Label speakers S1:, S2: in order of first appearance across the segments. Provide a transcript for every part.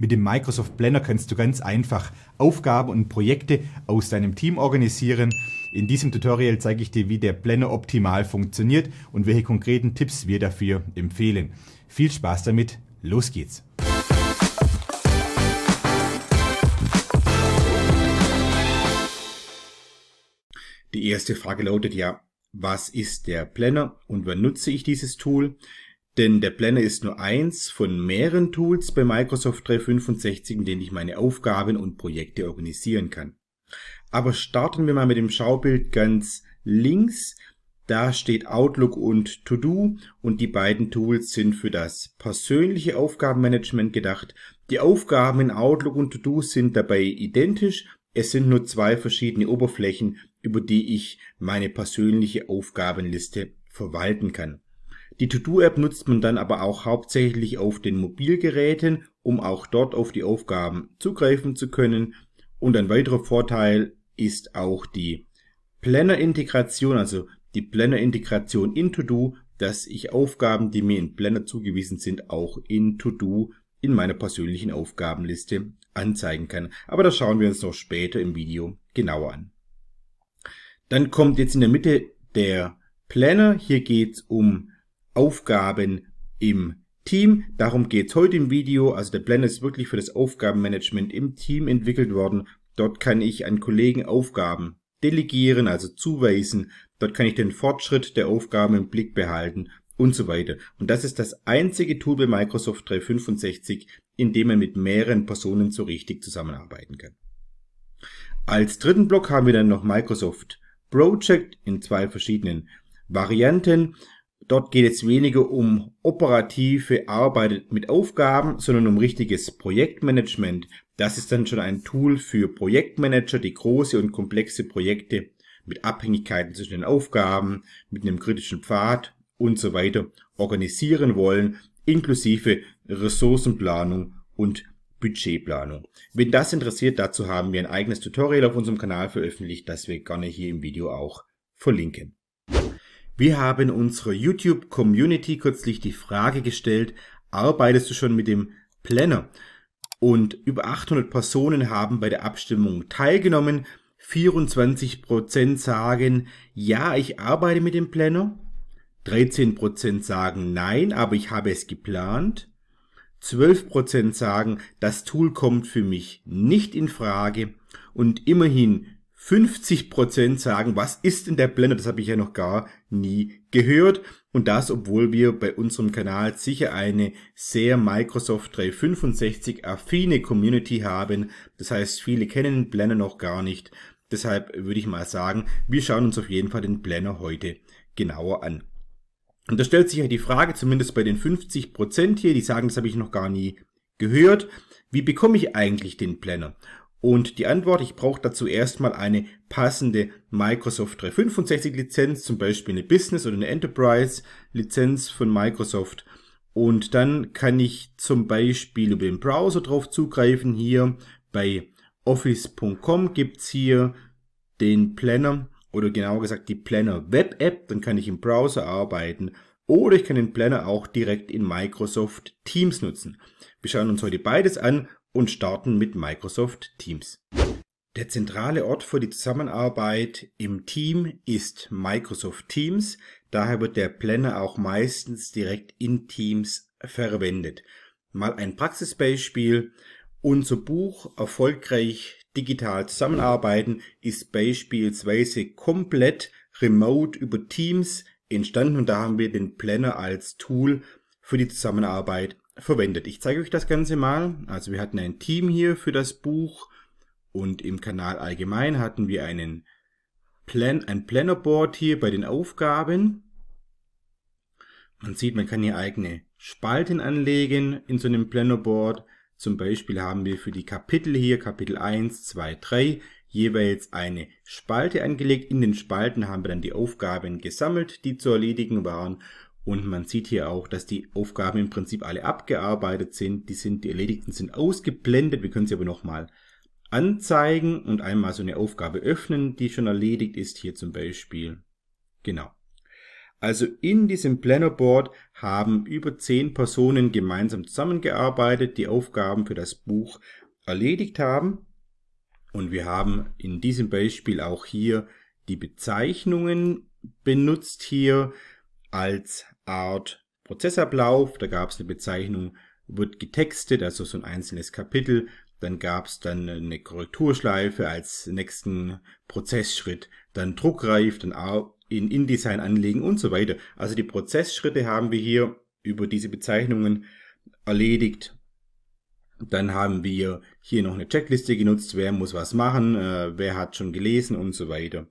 S1: Mit dem Microsoft Planner kannst du ganz einfach Aufgaben und Projekte aus deinem Team organisieren. In diesem Tutorial zeige ich dir, wie der Planner optimal funktioniert und welche konkreten Tipps wir dafür empfehlen. Viel Spaß damit, los geht's! Die erste Frage lautet ja, was ist der Planner und wann nutze ich dieses Tool? Denn der Planner ist nur eins von mehreren Tools bei Microsoft 365, in denen ich meine Aufgaben und Projekte organisieren kann. Aber starten wir mal mit dem Schaubild ganz links. Da steht Outlook und To Do und die beiden Tools sind für das persönliche Aufgabenmanagement gedacht. Die Aufgaben in Outlook und To Do sind dabei identisch. Es sind nur zwei verschiedene Oberflächen, über die ich meine persönliche Aufgabenliste verwalten kann. Die To-Do-App nutzt man dann aber auch hauptsächlich auf den Mobilgeräten, um auch dort auf die Aufgaben zugreifen zu können. Und ein weiterer Vorteil ist auch die Planner-Integration, also die Planner-Integration in To-Do, dass ich Aufgaben, die mir in Planner zugewiesen sind, auch in To-Do in meiner persönlichen Aufgabenliste anzeigen kann. Aber das schauen wir uns noch später im Video genauer an. Dann kommt jetzt in der Mitte der Planner. Hier geht es um Aufgaben im Team. Darum geht es heute im Video. Also der Plan ist wirklich für das Aufgabenmanagement im Team entwickelt worden. Dort kann ich an Kollegen Aufgaben delegieren, also zuweisen. Dort kann ich den Fortschritt der Aufgaben im Blick behalten und so weiter. Und das ist das einzige Tool bei Microsoft 365, in dem man mit mehreren Personen so richtig zusammenarbeiten kann. Als dritten Block haben wir dann noch Microsoft Project in zwei verschiedenen Varianten. Dort geht es weniger um operative Arbeit mit Aufgaben, sondern um richtiges Projektmanagement. Das ist dann schon ein Tool für Projektmanager, die große und komplexe Projekte mit Abhängigkeiten zwischen den Aufgaben, mit einem kritischen Pfad und so weiter organisieren wollen, inklusive Ressourcenplanung und Budgetplanung. Wenn das interessiert, dazu haben wir ein eigenes Tutorial auf unserem Kanal veröffentlicht, das wir gerne hier im Video auch verlinken. Wir haben unserer YouTube-Community kürzlich die Frage gestellt, arbeitest du schon mit dem Planner? Und über 800 Personen haben bei der Abstimmung teilgenommen. 24% sagen, ja, ich arbeite mit dem Planner. 13% sagen, nein, aber ich habe es geplant. 12% sagen, das Tool kommt für mich nicht in Frage. Und immerhin 50 sagen, was ist denn der Blende? Das habe ich ja noch gar nie gehört. Und das, obwohl wir bei unserem Kanal sicher eine sehr Microsoft 365 affine Community haben. Das heißt, viele kennen Blender noch gar nicht. Deshalb würde ich mal sagen, wir schauen uns auf jeden Fall den Blender heute genauer an. Und da stellt sich ja die Frage, zumindest bei den 50% hier, die sagen, das habe ich noch gar nie gehört, wie bekomme ich eigentlich den Planner? Und die Antwort, ich brauche dazu erstmal eine passende Microsoft 365 Lizenz, zum Beispiel eine Business oder eine Enterprise Lizenz von Microsoft. Und dann kann ich zum Beispiel über den Browser drauf zugreifen. Hier bei office.com gibt's hier den Planner oder genauer gesagt die Planner Web App. Dann kann ich im Browser arbeiten oder ich kann den Planner auch direkt in Microsoft Teams nutzen. Wir schauen uns heute beides an und starten mit Microsoft Teams. Der zentrale Ort für die Zusammenarbeit im Team ist Microsoft Teams, daher wird der Planner auch meistens direkt in Teams verwendet. Mal ein Praxisbeispiel. Unser Buch Erfolgreich digital zusammenarbeiten ist beispielsweise komplett remote über Teams entstanden und da haben wir den Planner als Tool für die Zusammenarbeit verwendet. Ich zeige euch das Ganze mal. Also wir hatten ein Team hier für das Buch und im Kanal allgemein hatten wir einen Plan, ein Plannerboard hier bei den Aufgaben. Man sieht, man kann hier eigene Spalten anlegen in so einem Plannerboard. Zum Beispiel haben wir für die Kapitel hier, Kapitel 1, 2, 3, jeweils eine Spalte angelegt. In den Spalten haben wir dann die Aufgaben gesammelt, die zu erledigen waren und man sieht hier auch, dass die Aufgaben im Prinzip alle abgearbeitet sind. Die sind, die erledigten sind ausgeblendet. Wir können sie aber nochmal anzeigen und einmal so eine Aufgabe öffnen, die schon erledigt ist, hier zum Beispiel. Genau. Also in diesem Planner Board haben über zehn Personen gemeinsam zusammengearbeitet, die Aufgaben für das Buch erledigt haben. Und wir haben in diesem Beispiel auch hier die Bezeichnungen benutzt hier als Art Prozessablauf. Da gab es eine Bezeichnung, wird getextet, also so ein einzelnes Kapitel. Dann gab es dann eine Korrekturschleife als nächsten Prozessschritt. Dann druckreif, dann in InDesign anlegen und so weiter. Also die Prozessschritte haben wir hier über diese Bezeichnungen erledigt. Dann haben wir hier noch eine Checkliste genutzt, wer muss was machen, äh, wer hat schon gelesen und so weiter.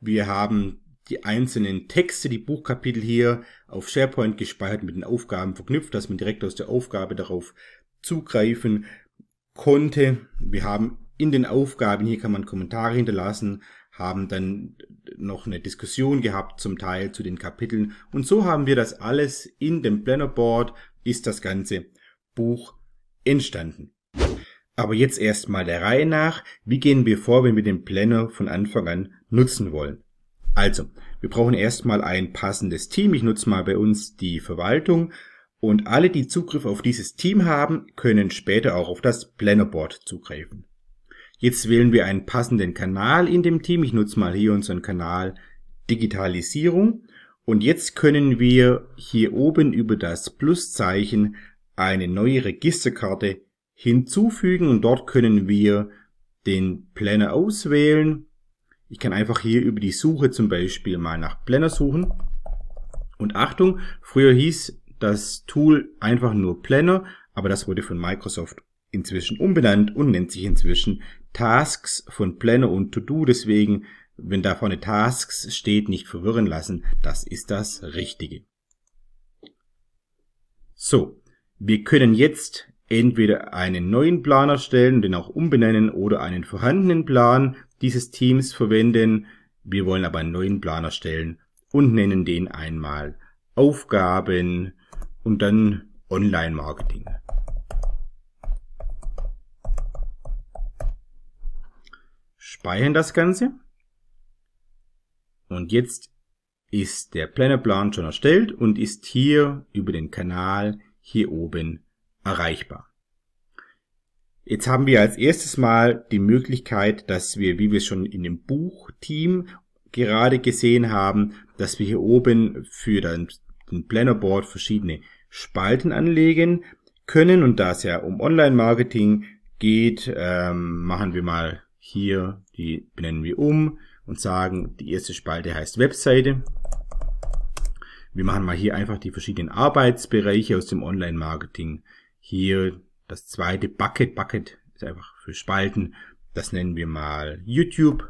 S1: Wir haben die einzelnen Texte, die Buchkapitel hier auf SharePoint gespeichert mit den Aufgaben verknüpft, dass man direkt aus der Aufgabe darauf zugreifen konnte. Wir haben in den Aufgaben, hier kann man Kommentare hinterlassen, haben dann noch eine Diskussion gehabt zum Teil zu den Kapiteln und so haben wir das alles in dem Plannerboard, ist das ganze Buch entstanden. Aber jetzt erstmal der Reihe nach, wie gehen wir vor, wenn wir den Planner von Anfang an nutzen wollen. Also, wir brauchen erstmal ein passendes Team. Ich nutze mal bei uns die Verwaltung. Und alle, die Zugriff auf dieses Team haben, können später auch auf das Plannerboard zugreifen. Jetzt wählen wir einen passenden Kanal in dem Team. Ich nutze mal hier unseren Kanal Digitalisierung. Und jetzt können wir hier oben über das Pluszeichen eine neue Registerkarte hinzufügen und dort können wir den Planner auswählen ich kann einfach hier über die Suche zum Beispiel mal nach Planner suchen. Und Achtung, früher hieß das Tool einfach nur Planner, aber das wurde von Microsoft inzwischen umbenannt und nennt sich inzwischen Tasks von Planner und To-Do. Deswegen, wenn da vorne Tasks steht, nicht verwirren lassen. Das ist das Richtige. So, wir können jetzt entweder einen neuen Plan erstellen, den auch umbenennen oder einen vorhandenen Plan dieses Teams verwenden. Wir wollen aber einen neuen Plan erstellen und nennen den einmal Aufgaben und dann Online-Marketing. Speichern das Ganze. Und jetzt ist der Plannerplan schon erstellt und ist hier über den Kanal hier oben erreichbar. Jetzt haben wir als erstes mal die Möglichkeit, dass wir, wie wir schon in dem Buchteam gerade gesehen haben, dass wir hier oben für den Plannerboard verschiedene Spalten anlegen können. Und da es ja um Online-Marketing geht, ähm, machen wir mal hier, die benennen wir um und sagen, die erste Spalte heißt Webseite. Wir machen mal hier einfach die verschiedenen Arbeitsbereiche aus dem Online-Marketing. Hier das zweite Bucket, Bucket ist einfach für Spalten. Das nennen wir mal YouTube.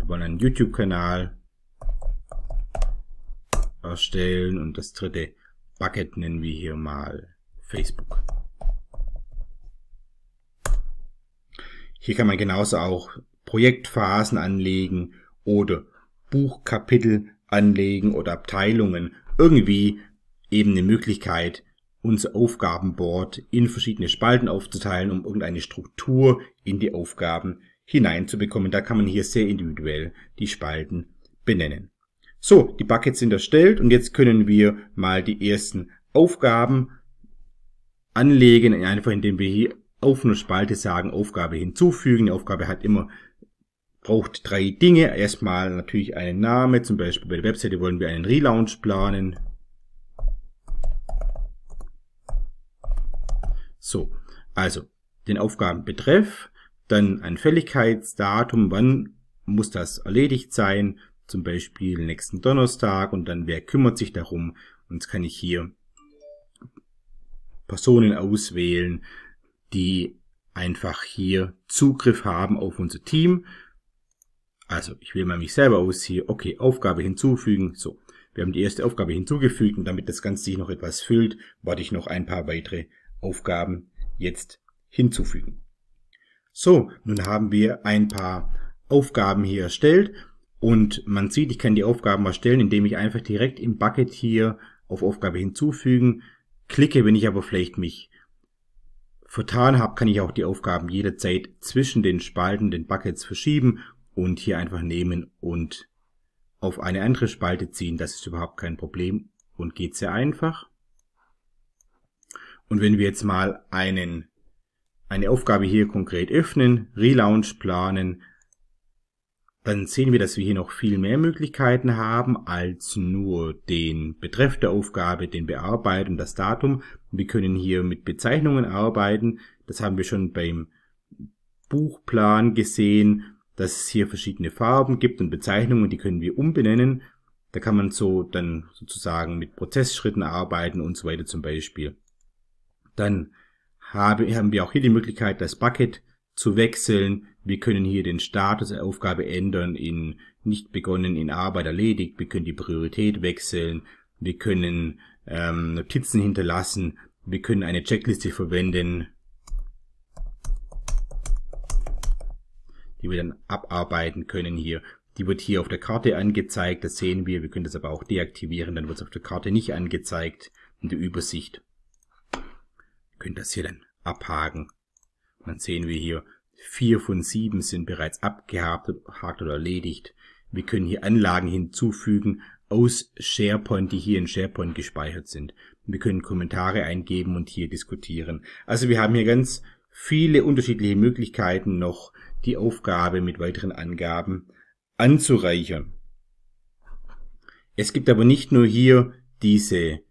S1: Wir wollen einen YouTube-Kanal erstellen und das dritte Bucket nennen wir hier mal Facebook. Hier kann man genauso auch Projektphasen anlegen oder Buchkapitel anlegen oder Abteilungen. Irgendwie eben eine Möglichkeit, unser Aufgabenboard in verschiedene Spalten aufzuteilen, um irgendeine Struktur in die Aufgaben hineinzubekommen. Da kann man hier sehr individuell die Spalten benennen. So, die Buckets sind erstellt und jetzt können wir mal die ersten Aufgaben anlegen, einfach indem wir hier auf einer Spalte sagen, Aufgabe hinzufügen. Die Aufgabe hat immer, braucht drei Dinge. Erstmal natürlich einen Namen, zum Beispiel bei der Webseite wollen wir einen Relaunch planen. So, also den Aufgabenbetreff, dann ein Fälligkeitsdatum, wann muss das erledigt sein, zum Beispiel nächsten Donnerstag und dann wer kümmert sich darum. Und jetzt kann ich hier Personen auswählen, die einfach hier Zugriff haben auf unser Team. Also ich wähle mal mich selber aus hier. Okay, Aufgabe hinzufügen. So, wir haben die erste Aufgabe hinzugefügt und damit das Ganze sich noch etwas füllt, warte ich noch ein paar weitere Aufgaben jetzt hinzufügen. So, nun haben wir ein paar Aufgaben hier erstellt und man sieht, ich kann die Aufgaben erstellen, indem ich einfach direkt im Bucket hier auf Aufgabe hinzufügen klicke. Wenn ich aber vielleicht mich vertan habe, kann ich auch die Aufgaben jederzeit zwischen den Spalten, den Buckets verschieben und hier einfach nehmen und auf eine andere Spalte ziehen. Das ist überhaupt kein Problem und geht sehr einfach. Und wenn wir jetzt mal einen, eine Aufgabe hier konkret öffnen, Relaunch planen, dann sehen wir, dass wir hier noch viel mehr Möglichkeiten haben als nur den Betreff der Aufgabe, den Bearbeiten und das Datum. Wir können hier mit Bezeichnungen arbeiten. Das haben wir schon beim Buchplan gesehen, dass es hier verschiedene Farben gibt und Bezeichnungen, die können wir umbenennen. Da kann man so dann sozusagen mit Prozessschritten arbeiten und so weiter zum Beispiel. Dann haben wir auch hier die Möglichkeit, das Bucket zu wechseln. Wir können hier den Status der Aufgabe ändern in nicht begonnen, in Arbeit erledigt. Wir können die Priorität wechseln. Wir können ähm, Notizen hinterlassen. Wir können eine Checkliste verwenden, die wir dann abarbeiten können hier. Die wird hier auf der Karte angezeigt, das sehen wir. Wir können das aber auch deaktivieren, dann wird es auf der Karte nicht angezeigt in der Übersicht können das hier dann abhaken. dann sehen wir hier, vier von sieben sind bereits abgehakt oder erledigt. Wir können hier Anlagen hinzufügen aus SharePoint, die hier in SharePoint gespeichert sind. Wir können Kommentare eingeben und hier diskutieren. Also wir haben hier ganz viele unterschiedliche Möglichkeiten noch, die Aufgabe mit weiteren Angaben anzureichern. Es gibt aber nicht nur hier diese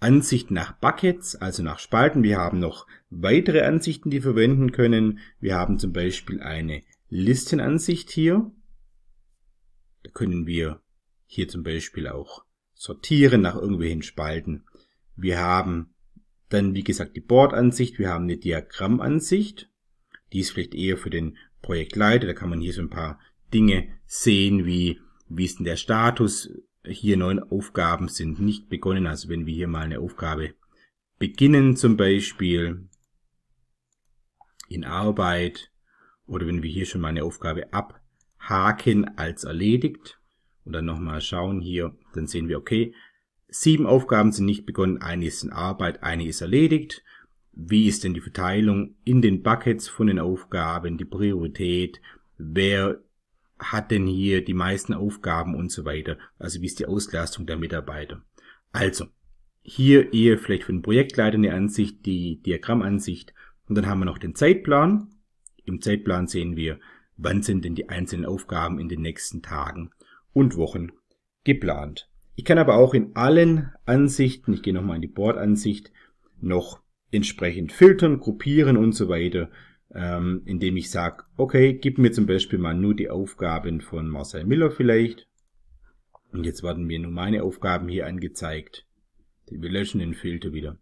S1: Ansicht nach Buckets, also nach Spalten. Wir haben noch weitere Ansichten, die wir verwenden können. Wir haben zum Beispiel eine Listenansicht hier. Da können wir hier zum Beispiel auch sortieren nach irgendwelchen Spalten. Wir haben dann, wie gesagt, die Bordansicht. Wir haben eine Diagrammansicht. Die ist vielleicht eher für den Projektleiter. Da kann man hier so ein paar Dinge sehen, wie, wie ist denn der Status, hier neun Aufgaben sind nicht begonnen. Also wenn wir hier mal eine Aufgabe beginnen zum Beispiel in Arbeit oder wenn wir hier schon mal eine Aufgabe abhaken als erledigt und dann nochmal schauen hier, dann sehen wir, okay, sieben Aufgaben sind nicht begonnen, eine ist in Arbeit, eine ist erledigt. Wie ist denn die Verteilung in den Buckets von den Aufgaben, die Priorität, wer hat denn hier die meisten Aufgaben und so weiter? Also wie ist die Auslastung der Mitarbeiter? Also, hier eher vielleicht für den Projektleiter eine Ansicht, die Diagrammansicht. Und dann haben wir noch den Zeitplan. Im Zeitplan sehen wir, wann sind denn die einzelnen Aufgaben in den nächsten Tagen und Wochen geplant. Ich kann aber auch in allen Ansichten, ich gehe nochmal in die board noch entsprechend filtern, gruppieren und so weiter, ähm, indem ich sage, okay, gib mir zum Beispiel mal nur die Aufgaben von Marcel Miller vielleicht. Und jetzt werden mir nur meine Aufgaben hier angezeigt. Wir löschen den Filter wieder.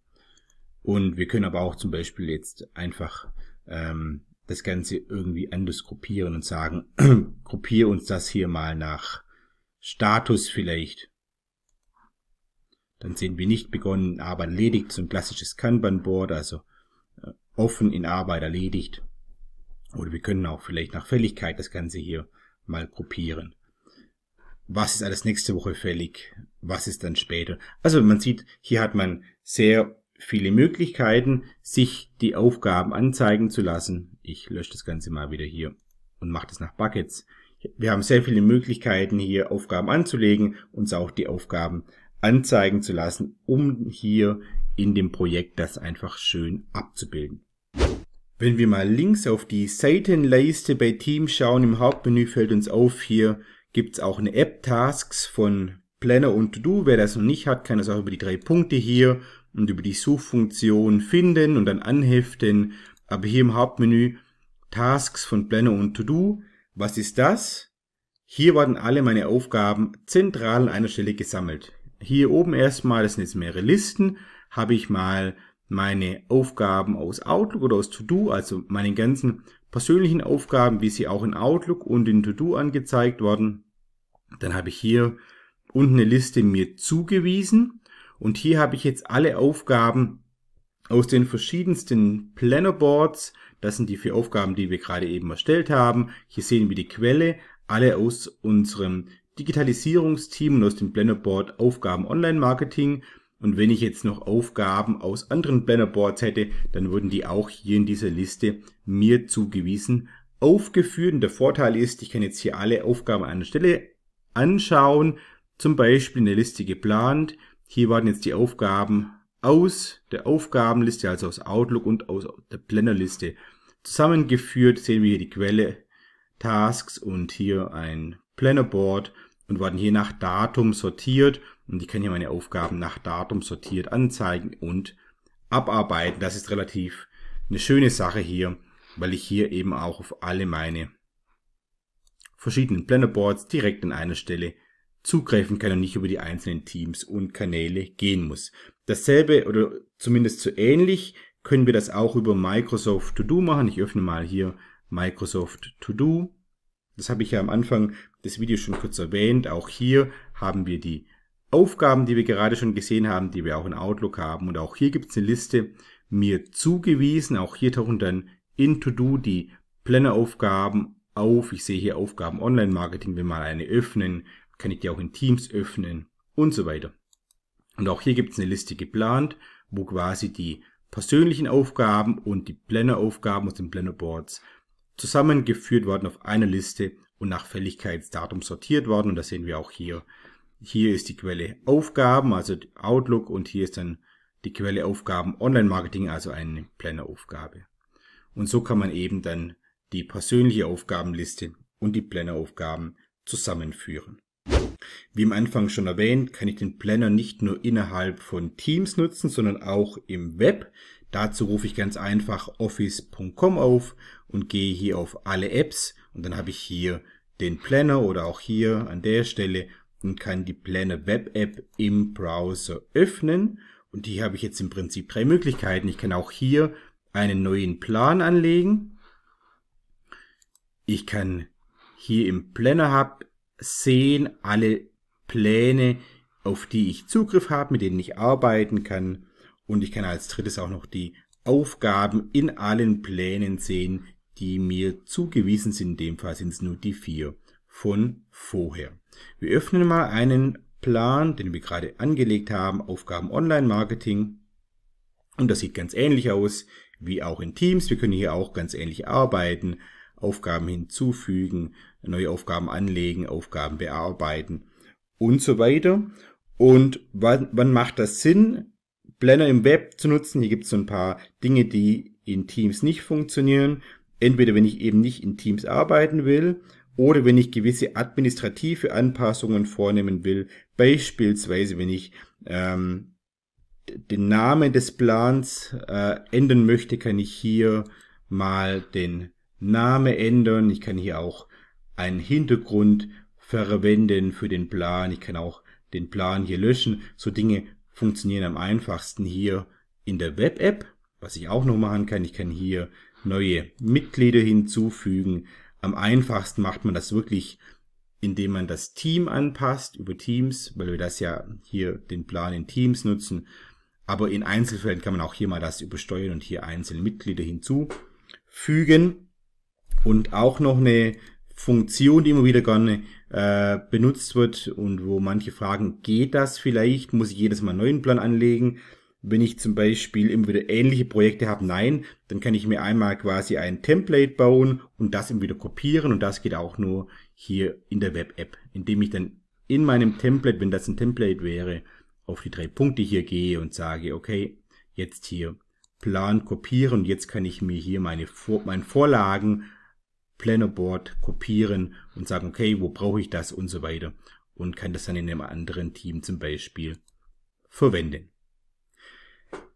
S1: Und wir können aber auch zum Beispiel jetzt einfach ähm, das Ganze irgendwie anders gruppieren und sagen, gruppiere uns das hier mal nach Status vielleicht. Dann sehen wir nicht begonnen, aber erledigt, so ein klassisches Kanban-Board, also offen in Arbeit erledigt. Oder wir können auch vielleicht nach Fälligkeit das Ganze hier mal gruppieren. Was ist alles nächste Woche fällig? Was ist dann später? Also man sieht, hier hat man sehr viele Möglichkeiten, sich die Aufgaben anzeigen zu lassen. Ich lösche das Ganze mal wieder hier und mache das nach Buckets. Wir haben sehr viele Möglichkeiten, hier Aufgaben anzulegen, uns auch die Aufgaben anzeigen zu lassen, um hier in dem Projekt das einfach schön abzubilden. Wenn wir mal links auf die Seitenleiste bei Teams schauen, im Hauptmenü fällt uns auf, hier gibt's auch eine App Tasks von Planner und To-Do. Wer das noch nicht hat, kann das auch über die drei Punkte hier und über die Suchfunktion finden und dann anheften. Aber hier im Hauptmenü Tasks von Planner und To-Do. Was ist das? Hier werden alle meine Aufgaben zentral an einer Stelle gesammelt. Hier oben erstmal, das sind jetzt mehrere Listen, habe ich mal meine Aufgaben aus Outlook oder aus To-Do, also meine ganzen persönlichen Aufgaben, wie sie auch in Outlook und in To-Do angezeigt werden. Dann habe ich hier unten eine Liste mir zugewiesen und hier habe ich jetzt alle Aufgaben aus den verschiedensten Plannerboards. Das sind die vier Aufgaben, die wir gerade eben erstellt haben. Hier sehen wir die Quelle, alle aus unserem Digitalisierungsteam und aus dem Plannerboard Aufgaben Online Marketing. Und wenn ich jetzt noch Aufgaben aus anderen Bannerboards hätte, dann würden die auch hier in dieser Liste mir zugewiesen aufgeführt. Und der Vorteil ist, ich kann jetzt hier alle Aufgaben an einer Stelle anschauen. Zum Beispiel eine Liste geplant. Hier waren jetzt die Aufgaben aus der Aufgabenliste, also aus Outlook und aus der Plannerliste zusammengeführt. Sehen wir hier die Quelle, Tasks und hier ein Plannerboard und werden hier nach Datum sortiert. Und ich kann hier meine Aufgaben nach Datum sortiert anzeigen und abarbeiten. Das ist relativ eine schöne Sache hier, weil ich hier eben auch auf alle meine verschiedenen Plannerboards direkt an einer Stelle zugreifen kann und nicht über die einzelnen Teams und Kanäle gehen muss. Dasselbe oder zumindest so ähnlich können wir das auch über Microsoft To Do machen. Ich öffne mal hier Microsoft To Do. Das habe ich ja am Anfang des Videos schon kurz erwähnt. Auch hier haben wir die Aufgaben, die wir gerade schon gesehen haben, die wir auch in Outlook haben. Und auch hier gibt es eine Liste mir zugewiesen. Auch hier tauchen dann in To-Do die Planneraufgaben auf. Ich sehe hier Aufgaben Online-Marketing, wenn mal eine öffnen, kann ich die auch in Teams öffnen und so weiter. Und auch hier gibt es eine Liste geplant, wo quasi die persönlichen Aufgaben und die Planneraufgaben aus den Plannerboards zusammengeführt worden auf einer Liste und nach Fälligkeitsdatum sortiert worden. Und das sehen wir auch hier hier ist die Quelle Aufgaben, also Outlook und hier ist dann die Quelle Aufgaben Online-Marketing, also eine Planner-Aufgabe. Und so kann man eben dann die persönliche Aufgabenliste und die Planner-Aufgaben zusammenführen. Wie am Anfang schon erwähnt, kann ich den Planner nicht nur innerhalb von Teams nutzen, sondern auch im Web. Dazu rufe ich ganz einfach office.com auf und gehe hier auf alle Apps und dann habe ich hier den Planner oder auch hier an der Stelle und kann die Pläne Web App im Browser öffnen. Und hier habe ich jetzt im Prinzip drei Möglichkeiten. Ich kann auch hier einen neuen Plan anlegen. Ich kann hier im Planner Hub sehen alle Pläne, auf die ich Zugriff habe, mit denen ich arbeiten kann. Und ich kann als drittes auch noch die Aufgaben in allen Plänen sehen, die mir zugewiesen sind. In dem Fall sind es nur die vier von vorher. Wir öffnen mal einen Plan, den wir gerade angelegt haben, Aufgaben Online-Marketing. Und das sieht ganz ähnlich aus wie auch in Teams. Wir können hier auch ganz ähnlich arbeiten, Aufgaben hinzufügen, neue Aufgaben anlegen, Aufgaben bearbeiten und so weiter. Und wann, wann macht das Sinn, Planner im Web zu nutzen? Hier gibt es so ein paar Dinge, die in Teams nicht funktionieren. Entweder wenn ich eben nicht in Teams arbeiten will, oder wenn ich gewisse administrative Anpassungen vornehmen will, beispielsweise wenn ich ähm, den Namen des Plans äh, ändern möchte, kann ich hier mal den Namen ändern. Ich kann hier auch einen Hintergrund verwenden für den Plan. Ich kann auch den Plan hier löschen. So Dinge funktionieren am einfachsten hier in der Web-App. Was ich auch noch machen kann, ich kann hier neue Mitglieder hinzufügen. Am einfachsten macht man das wirklich, indem man das Team anpasst über Teams, weil wir das ja hier den Plan in Teams nutzen. Aber in Einzelfällen kann man auch hier mal das übersteuern und hier einzelne Mitglieder hinzufügen. Und auch noch eine Funktion, die immer wieder gerne äh, benutzt wird und wo manche fragen, geht das vielleicht? Muss ich jedes Mal einen neuen Plan anlegen? Wenn ich zum Beispiel immer wieder ähnliche Projekte habe, nein, dann kann ich mir einmal quasi ein Template bauen und das immer wieder kopieren und das geht auch nur hier in der Web-App, indem ich dann in meinem Template, wenn das ein Template wäre, auf die drei Punkte hier gehe und sage, okay, jetzt hier Plan kopieren, und jetzt kann ich mir hier meine, meine Vorlagen Plannerboard kopieren und sagen, okay, wo brauche ich das und so weiter und kann das dann in einem anderen Team zum Beispiel verwenden.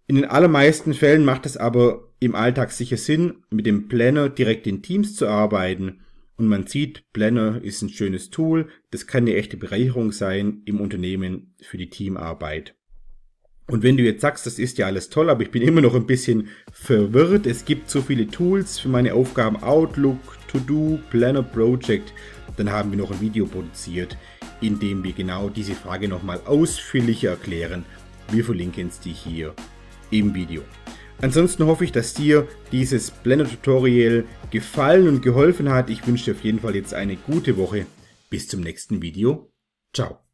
S1: In den allermeisten Fällen macht es aber im Alltag sicher Sinn, mit dem Planner direkt in Teams zu arbeiten. Und man sieht, Planner ist ein schönes Tool, das kann eine echte Bereicherung sein im Unternehmen für die Teamarbeit. Und wenn du jetzt sagst, das ist ja alles toll, aber ich bin immer noch ein bisschen verwirrt, es gibt so viele Tools für meine Aufgaben Outlook, To Do, Planner Project, dann haben wir noch ein Video produziert, in dem wir genau diese Frage nochmal ausführlicher erklären. Wir verlinken es dir hier im Video. Ansonsten hoffe ich, dass dir dieses Blender-Tutorial gefallen und geholfen hat. Ich wünsche dir auf jeden Fall jetzt eine gute Woche. Bis zum nächsten Video. Ciao.